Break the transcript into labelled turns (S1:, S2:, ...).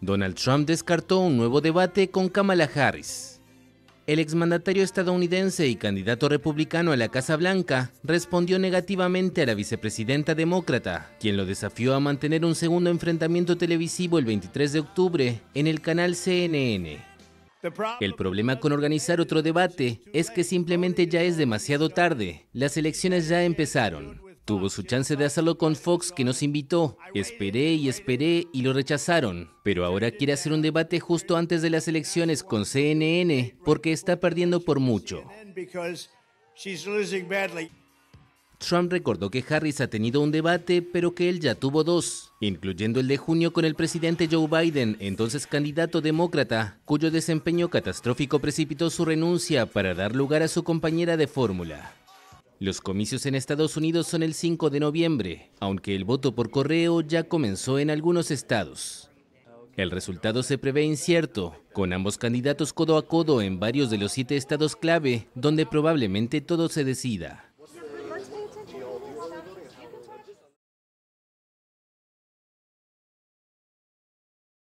S1: Donald Trump descartó un nuevo debate con Kamala Harris. El exmandatario estadounidense y candidato republicano a la Casa Blanca respondió negativamente a la vicepresidenta demócrata, quien lo desafió a mantener un segundo enfrentamiento televisivo el 23 de octubre en el canal CNN. El problema con organizar otro debate es que simplemente ya es demasiado tarde, las elecciones ya empezaron. Tuvo su chance de hacerlo con Fox que nos invitó. Esperé y esperé y lo rechazaron. Pero ahora quiere hacer un debate justo antes de las elecciones con CNN porque está perdiendo por mucho. Trump recordó que Harris ha tenido un debate, pero que él ya tuvo dos, incluyendo el de junio con el presidente Joe Biden, entonces candidato demócrata, cuyo desempeño catastrófico precipitó su renuncia para dar lugar a su compañera de fórmula. Los comicios en Estados Unidos son el 5 de noviembre, aunque el voto por correo ya comenzó en algunos estados. El resultado se prevé incierto, con ambos candidatos codo a codo en varios de los siete estados clave, donde probablemente todo se decida.